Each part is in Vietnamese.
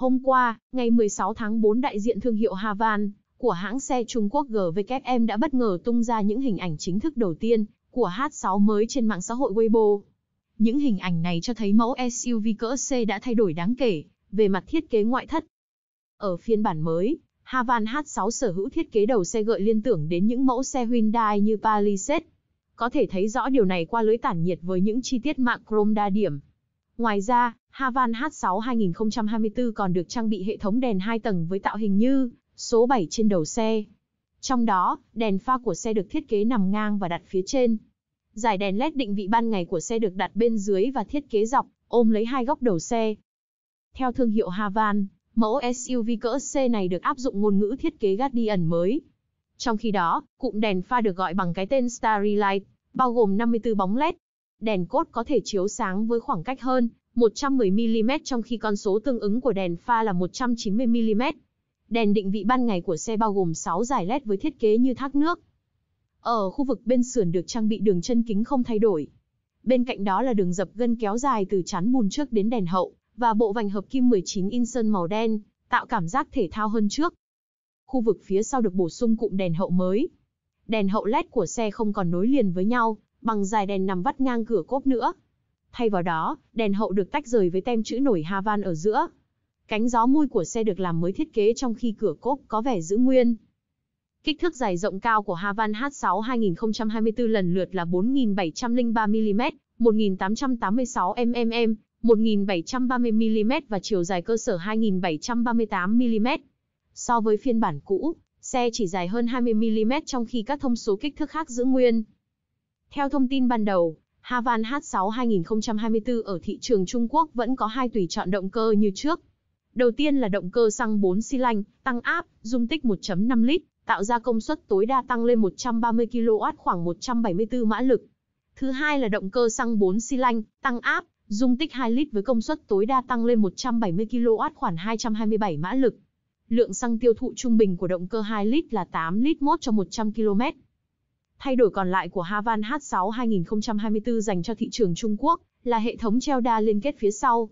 Hôm qua, ngày 16 tháng 4 đại diện thương hiệu Havan của hãng xe Trung Quốc GVKM đã bất ngờ tung ra những hình ảnh chính thức đầu tiên của H6 mới trên mạng xã hội Weibo. Những hình ảnh này cho thấy mẫu SUV cỡ C đã thay đổi đáng kể về mặt thiết kế ngoại thất. Ở phiên bản mới, Havan H6 sở hữu thiết kế đầu xe gợi liên tưởng đến những mẫu xe Hyundai như Palisade. Có thể thấy rõ điều này qua lưới tản nhiệt với những chi tiết mạng chrome đa điểm Ngoài ra, Havan H6 2024 còn được trang bị hệ thống đèn 2 tầng với tạo hình như số 7 trên đầu xe. Trong đó, đèn pha của xe được thiết kế nằm ngang và đặt phía trên. Giải đèn LED định vị ban ngày của xe được đặt bên dưới và thiết kế dọc, ôm lấy hai góc đầu xe. Theo thương hiệu Havan, mẫu SUV cỡ C này được áp dụng ngôn ngữ thiết kế Guardian mới. Trong khi đó, cụm đèn pha được gọi bằng cái tên Starry Light, bao gồm 54 bóng LED, đèn cốt có thể chiếu sáng với khoảng cách hơn 110mm trong khi con số tương ứng của đèn pha là 190mm. Đèn định vị ban ngày của xe bao gồm 6 giải LED với thiết kế như thác nước. Ở khu vực bên sườn được trang bị đường chân kính không thay đổi. Bên cạnh đó là đường dập gân kéo dài từ chắn bùn trước đến đèn hậu và bộ vành hợp kim 19 in sơn màu đen, tạo cảm giác thể thao hơn trước. Khu vực phía sau được bổ sung cụm đèn hậu mới. Đèn hậu LED của xe không còn nối liền với nhau, bằng dài đèn nằm vắt ngang cửa cốp nữa. Thay vào đó, đèn hậu được tách rời với tem chữ nổi Havan ở giữa. Cánh gió mui của xe được làm mới thiết kế trong khi cửa cốp có vẻ giữ nguyên. Kích thước dài rộng cao của Havan H6 2024 lần lượt là 4.703mm, 1.886mm, 1.730mm và chiều dài cơ sở 2.738mm. So với phiên bản cũ, xe chỉ dài hơn 20mm trong khi các thông số kích thước khác giữ nguyên. Theo thông tin ban đầu, Havan H6 2024 ở thị trường Trung Quốc vẫn có hai tùy chọn động cơ như trước. Đầu tiên là động cơ xăng 4 xi lanh, tăng áp, dung tích 1.5 lít, tạo ra công suất tối đa tăng lên 130 kW khoảng 174 mã lực. Thứ hai là động cơ xăng 4 xi lanh, tăng áp, dung tích 2 lít với công suất tối đa tăng lên 170 kW khoảng 227 mã lực. Lượng xăng tiêu thụ trung bình của động cơ 2 lít là 8 lít mốt cho 100 km. Thay đổi còn lại của Havan H6 2024 dành cho thị trường Trung Quốc là hệ thống treo đa liên kết phía sau.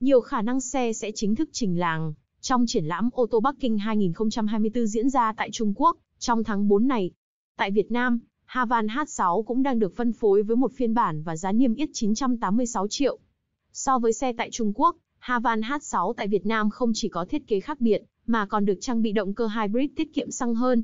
Nhiều khả năng xe sẽ chính thức trình làng trong triển lãm ô tô Bắc Kinh 2024 diễn ra tại Trung Quốc trong tháng 4 này. Tại Việt Nam, Havan H6 cũng đang được phân phối với một phiên bản và giá niêm yết 986 triệu. So với xe tại Trung Quốc, Havan H6 tại Việt Nam không chỉ có thiết kế khác biệt, mà còn được trang bị động cơ hybrid tiết kiệm xăng hơn.